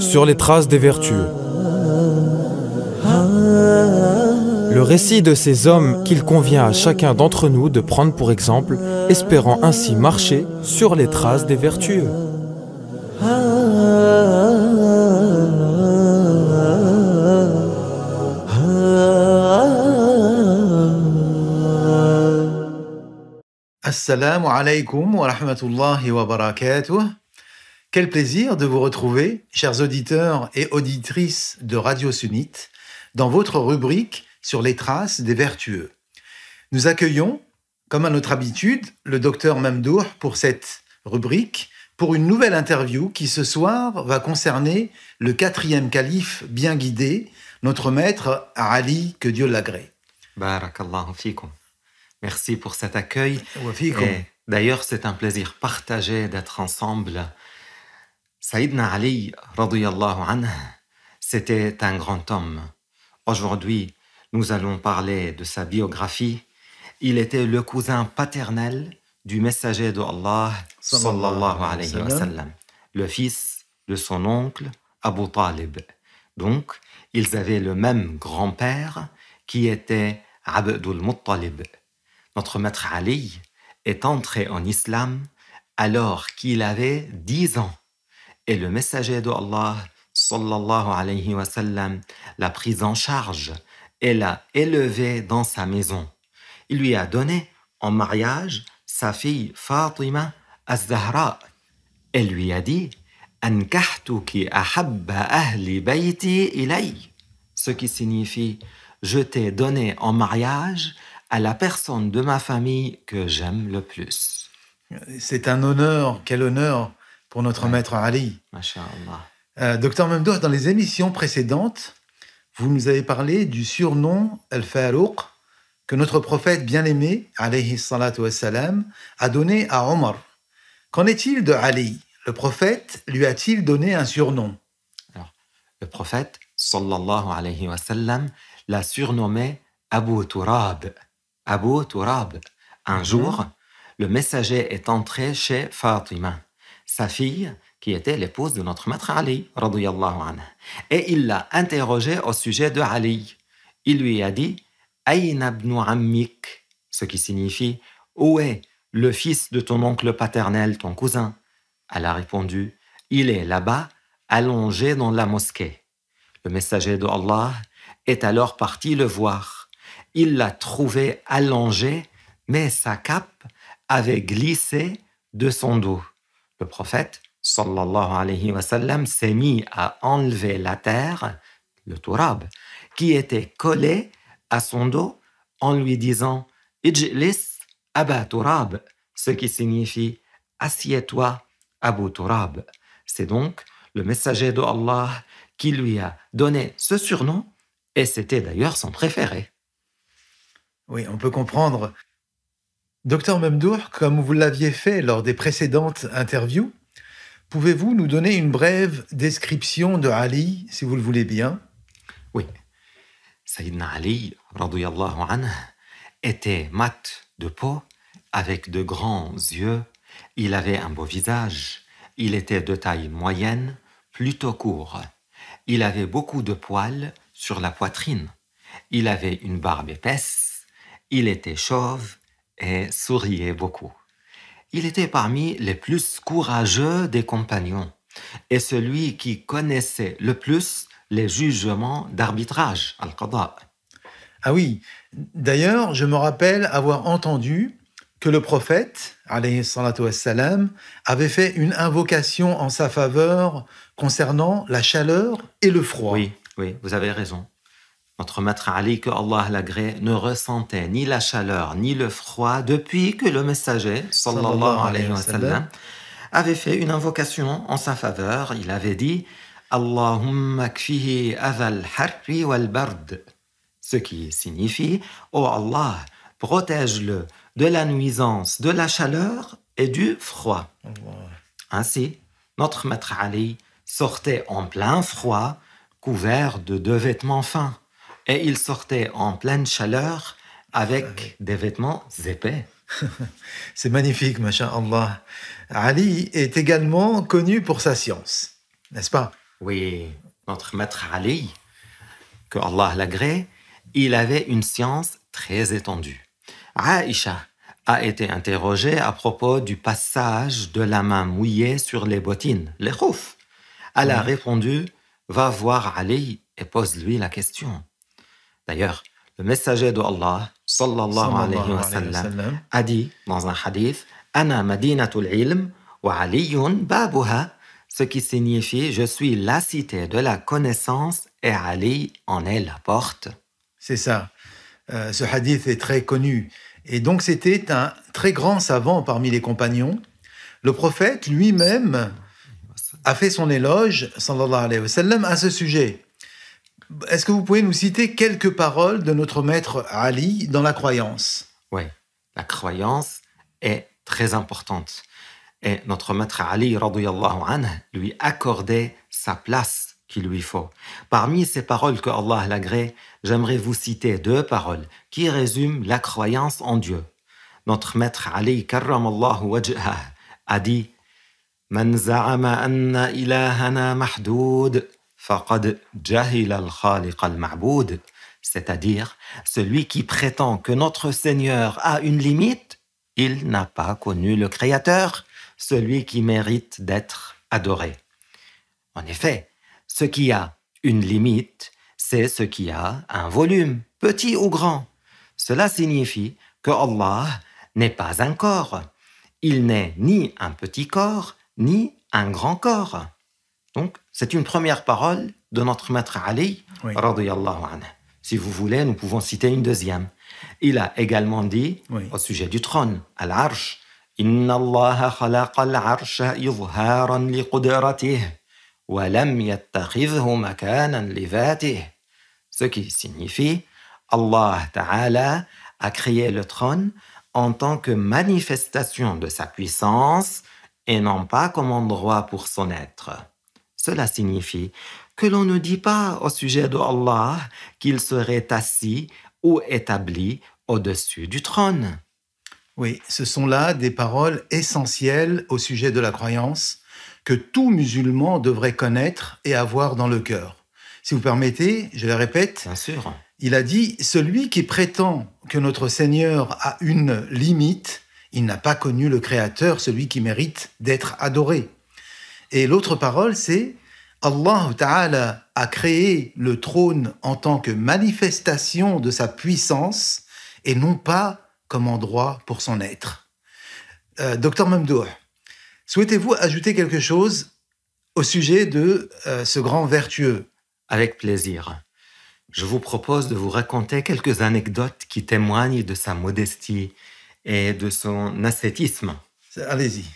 Sur les traces des vertueux. Le récit de ces hommes qu'il convient à chacun d'entre nous de prendre pour exemple, espérant ainsi marcher sur les traces des vertueux. Assalamu alaikum wa rahmatullahi wa barakatuh. Quel plaisir de vous retrouver, chers auditeurs et auditrices de Radio Sunnite, dans votre rubrique sur les traces des vertueux. Nous accueillons, comme à notre habitude, le docteur Mamdouh pour cette rubrique, pour une nouvelle interview qui ce soir va concerner le quatrième calife bien guidé, notre maître Ali, que Dieu l'agrée. Barakallahu Merci pour cet accueil. D'ailleurs, c'est un plaisir partagé d'être ensemble. Saïdna Ali, c'était un grand homme. Aujourd'hui, nous allons parler de sa biographie. Il était le cousin paternel du messager de Allah, sallallahu alayhi le fils de son oncle Abu Talib. Donc, ils avaient le même grand-père qui était Abdul Muttalib. Notre maître Ali est entré en islam alors qu'il avait dix ans et le messager de Allah sallallahu alayhi wa sallam l'a pris en charge et l'a élevé dans sa maison. Il lui a donné en mariage sa fille Fatima al zahra et lui a dit ce qui signifie je t'ai donné en mariage à la personne de ma famille que j'aime le plus. C'est un honneur, quel honneur pour notre maître Ali. Euh, docteur Mendoza, dans les émissions précédentes, vous nous avez parlé du surnom Al-Farouq que notre prophète bien-aimé, alayhi salatu wassalam, a donné à Omar. Qu'en est-il de Ali Le prophète lui a-t-il donné un surnom Le prophète, sallallahu alayhi wa sallam, l'a surnommé Abu Turab, Abu Un mhm. jour, le messager est entré chez Fatima, sa fille, qui était l'épouse de notre maître Ali, et il l'a interrogé au sujet de Ali. Il lui a dit Aïna ce qui signifie Où est le fils de ton oncle paternel, ton cousin Elle a répondu Il est là-bas, allongé dans la mosquée. Le messager de Allah est alors parti le voir il l'a trouvé allongée, mais sa cape avait glissé de son dos. Le prophète, sallallahu alayhi wa sallam, s'est mis à enlever la terre, le tourab, qui était collé à son dos en lui disant Ijlis Abba Turab, ce qui signifie Assieds-toi, Abu Tourab. C'est donc le messager de qui lui a donné ce surnom, et c'était d'ailleurs son préféré. Oui, on peut comprendre. Docteur Memdour, comme vous l'aviez fait lors des précédentes interviews, pouvez-vous nous donner une brève description de Ali, si vous le voulez bien Oui. Sayyidina Ali, radouillallahu anhu, était mat de peau, avec de grands yeux. Il avait un beau visage. Il était de taille moyenne, plutôt court. Il avait beaucoup de poils sur la poitrine. Il avait une barbe épaisse il était chauve et souriait beaucoup. Il était parmi les plus courageux des compagnons et celui qui connaissait le plus les jugements d'arbitrage, al qadha Ah oui, d'ailleurs, je me rappelle avoir entendu que le prophète, alayhi wassalam, avait fait une invocation en sa faveur concernant la chaleur et le froid. Oui, oui, vous avez raison. Notre maître Ali, que Allah l'agrée, ne ressentait ni la chaleur ni le froid depuis que le messager, sallallahu alayhi wa sallam, avait fait une invocation en sa faveur. Il avait dit Allahumma kfihi aval harri wal bard. Ce qui signifie Ô Allah, protège-le de la nuisance, de la chaleur et du froid. Ainsi, notre maître Ali sortait en plein froid, couvert de deux vêtements fins. Et il sortait en pleine chaleur avec ah des vêtements épais. C'est magnifique, Allah. Ali est également connu pour sa science, n'est-ce pas Oui, notre maître Ali, que Allah l'agrée, il avait une science très étendue. Aïcha a été interrogée à propos du passage de la main mouillée sur les bottines, les roufs. Elle a répondu Va voir Ali et pose-lui la question. D'ailleurs, le messager de Allah, sallallahu alayhi wa sallam, a dit dans un hadith Ana madinatul ilm wa aliyun babuha, ce qui signifie Je suis la cité de la connaissance et Ali en est la porte. C'est ça. Euh, ce hadith est très connu. Et donc, c'était un très grand savant parmi les compagnons. Le prophète lui-même a fait son éloge, sallallahu alayhi wa sallam, à ce sujet. Est-ce que vous pouvez nous citer quelques paroles de notre maître Ali dans la croyance Oui, la croyance est très importante. Et notre maître Ali, anhu, lui accordait sa place qu'il lui faut. Parmi ces paroles que Allah l'agrée, j'aimerais vous citer deux paroles qui résument la croyance en Dieu. Notre maître Ali, karramallahu wajhah, a dit « Man za'ama anna ilahana mahdoud » al cest c'est-à-dire celui qui prétend que notre Seigneur a une limite, il n'a pas connu le Créateur, celui qui mérite d'être adoré. En effet, ce qui a une limite, c'est ce qui a un volume, petit ou grand. Cela signifie que Allah n'est pas un corps. Il n'est ni un petit corps, ni un grand corps. Donc, c'est une première parole de notre maître Ali, Si vous voulez, nous pouvons citer une deuxième. Il a également dit au sujet du trône, à l'arche, ce qui signifie Allah Ta'ala a créé le trône en tant que manifestation de sa puissance et non pas comme endroit pour son être. Cela signifie que l'on ne dit pas au sujet d'Allah qu'il serait assis ou établi au-dessus du trône. Oui, ce sont là des paroles essentielles au sujet de la croyance que tout musulman devrait connaître et avoir dans le cœur. Si vous permettez, je le répète. Bien sûr. Il a dit Celui qui prétend que notre Seigneur a une limite, il n'a pas connu le Créateur, celui qui mérite d'être adoré. Et l'autre parole, c'est Allah Ta'ala a créé le trône en tant que manifestation de sa puissance et non pas comme endroit pour son être. Euh, docteur Mamdour, souhaitez-vous ajouter quelque chose au sujet de euh, ce grand vertueux Avec plaisir. Je vous propose de vous raconter quelques anecdotes qui témoignent de sa modestie et de son ascétisme. Allez-y.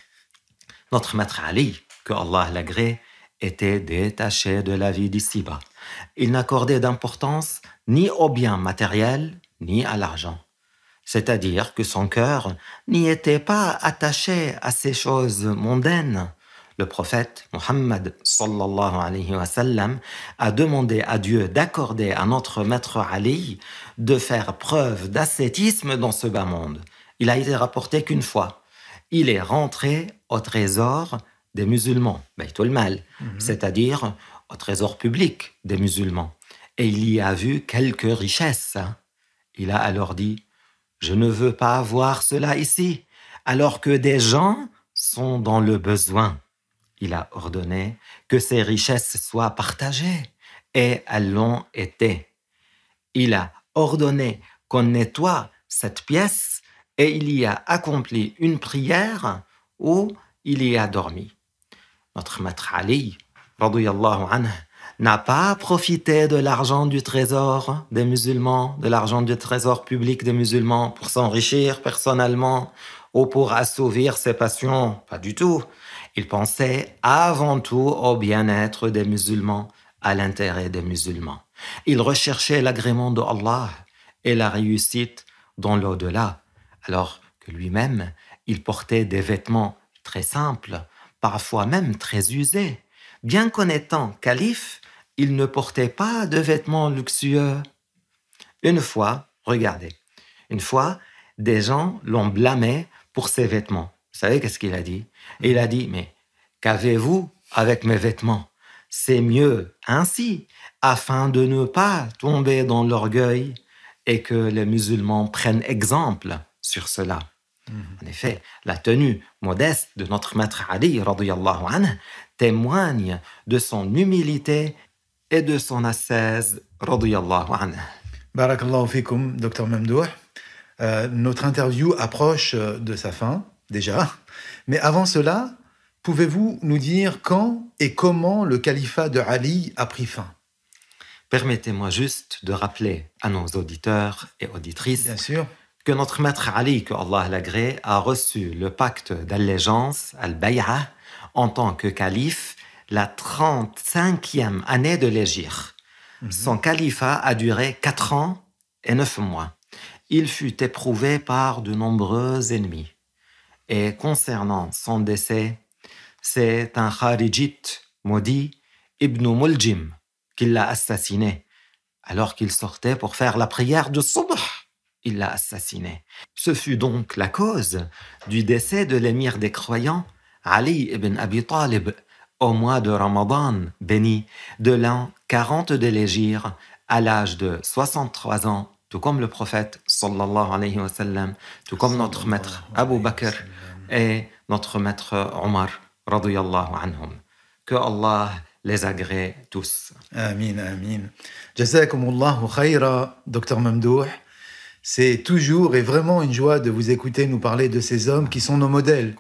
Notre maître Ali, que Allah l'agrée, était détaché de la vie d'ici-bas. Il n'accordait d'importance ni aux biens matériels, ni à l'argent. C'est-à-dire que son cœur n'y était pas attaché à ces choses mondaines. Le prophète Mohammed a demandé à Dieu d'accorder à notre maître Ali de faire preuve d'ascétisme dans ce bas monde. Il a été rapporté qu'une fois. Il est rentré au trésor des musulmans, bah, Mal, mhm. c'est-à-dire au trésor public des musulmans. Et il y a vu quelques richesses. Hein. Il a alors dit, je ne veux pas voir cela ici, alors que des gens sont dans le besoin. Il a ordonné que ces richesses soient partagées, et elles l'ont été. Il a ordonné qu'on nettoie cette pièce, et il y a accompli une prière où il y a dormi notre maître Ali, n'a pas profité de l'argent du trésor des musulmans, de l'argent du trésor public des musulmans pour s'enrichir personnellement ou pour assouvir ses passions. Pas du tout. Il pensait avant tout au bien-être des musulmans, à l'intérêt des musulmans. Il recherchait l'agrément de Allah et la réussite dans l'au-delà, alors que lui-même, il portait des vêtements très simples, parfois même très usé, Bien étant calife, il ne portait pas de vêtements luxueux. Une fois, regardez, une fois, des gens l'ont blâmé pour ses vêtements. Vous savez qu'est-ce qu'il a dit Il a dit, mais qu'avez-vous avec mes vêtements C'est mieux ainsi, afin de ne pas tomber dans l'orgueil et que les musulmans prennent exemple sur cela. Mhm. En effet, la tenue modeste de notre maître Ali anhu, témoigne de son humilité et de son assaise radiyallahu anhu. Barakallahu fikum, docteur Mamdouh. Euh, notre interview approche euh, de sa fin, déjà. Mais avant cela, pouvez-vous nous dire quand et comment le califat de Ali a pris fin Permettez-moi juste de rappeler à nos auditeurs et auditrices Bien sûr que notre maître Ali, que Allah l'agrée, a reçu le pacte d'allégeance, al-Bay'a, en tant que calife, la 35e année de l'égir. Mhm. Son califat a duré 4 ans et 9 mois. Il fut éprouvé par de nombreux ennemis. Et concernant son décès, c'est un kharijit maudit, Ibn Muljim, qui l'a assassiné, alors qu'il sortait pour faire la prière de Subh il l'a assassiné. Ce fut donc la cause du décès de l'émir des croyants, Ali ibn Abi Talib, au mois de Ramadan béni de l'an 40 de l'égir, à l'âge de 63 ans, tout comme le prophète sallallahu alayhi wa tout comme notre maître Abu Bakr et notre maître Omar anhum. Que Allah les agrée tous. Amin, amin. Jazakumullahu khayra, docteur Mamdouh. C'est toujours et vraiment une joie de vous écouter nous parler de ces hommes qui sont nos modèles.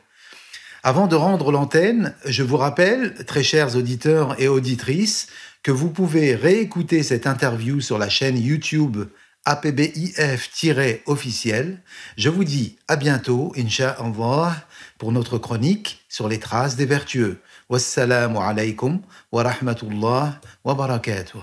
Avant de rendre l'antenne, je vous rappelle, très chers auditeurs et auditrices, que vous pouvez réécouter cette interview sur la chaîne YouTube APBIF-officiel. Je vous dis à bientôt, Inch'Allah, pour notre chronique sur les traces des vertueux. Wassalamu alaikum wa rahmatullah wa barakatuh.